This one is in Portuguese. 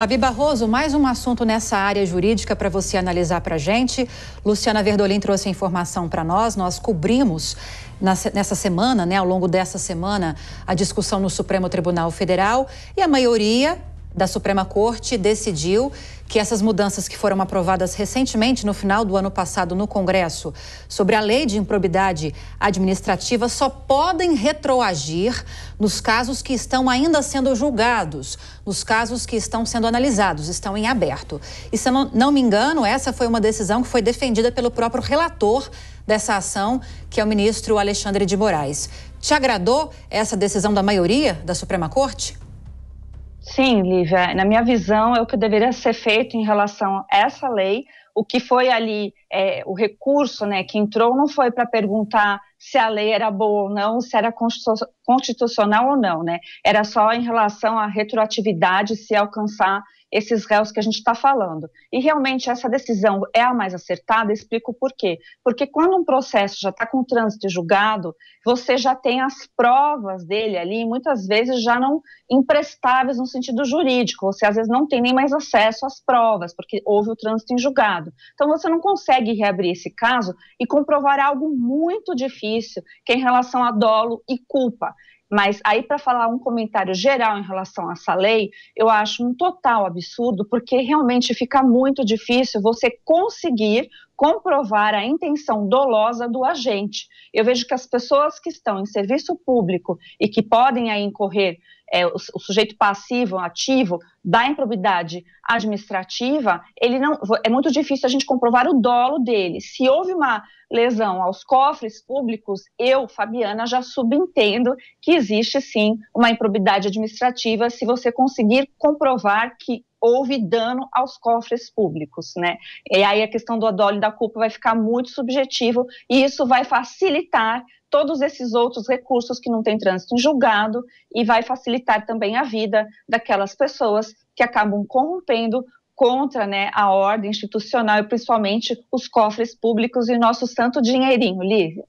Fabi Barroso, mais um assunto nessa área jurídica para você analisar para a gente. Luciana Verdolim trouxe a informação para nós, nós cobrimos nessa semana, né, ao longo dessa semana, a discussão no Supremo Tribunal Federal e a maioria da Suprema Corte decidiu que essas mudanças que foram aprovadas recentemente no final do ano passado no Congresso sobre a lei de improbidade administrativa só podem retroagir nos casos que estão ainda sendo julgados, nos casos que estão sendo analisados, estão em aberto. E se eu não, não me engano, essa foi uma decisão que foi defendida pelo próprio relator dessa ação, que é o ministro Alexandre de Moraes. Te agradou essa decisão da maioria da Suprema Corte? Sim, Lívia, na minha visão é o que deveria ser feito em relação a essa lei. O que foi ali, é, o recurso né, que entrou não foi para perguntar se a lei era boa ou não, se era constitucional ou não, né? Era só em relação à retroatividade, se alcançar esses réus que a gente está falando. E realmente essa decisão é a mais acertada, explico por quê. Porque quando um processo já está com trânsito julgado, você já tem as provas dele ali, muitas vezes já não imprestáveis no sentido jurídico, você às vezes não tem nem mais acesso às provas, porque houve o trânsito em julgado. Então você não consegue reabrir esse caso e comprovar algo muito difícil, que é em relação a dolo e culpa. Mas aí, para falar um comentário geral em relação a essa lei, eu acho um total absurdo, porque realmente fica muito difícil você conseguir comprovar a intenção dolosa do agente. Eu vejo que as pessoas que estão em serviço público e que podem aí incorrer é, o, o, sujeito passivo, ativo, da improbidade administrativa, ele não é muito difícil a gente comprovar o dolo dele. Se houve uma lesão aos cofres públicos, eu, Fabiana, já subentendo que existe sim uma improbidade administrativa se você conseguir comprovar que houve dano aos cofres públicos, né? E aí a questão do adólio da culpa vai ficar muito subjetivo e isso vai facilitar todos esses outros recursos que não tem trânsito em julgado e vai facilitar também a vida daquelas pessoas que acabam corrompendo contra né, a ordem institucional e principalmente os cofres públicos e nosso santo dinheirinho, Lívia.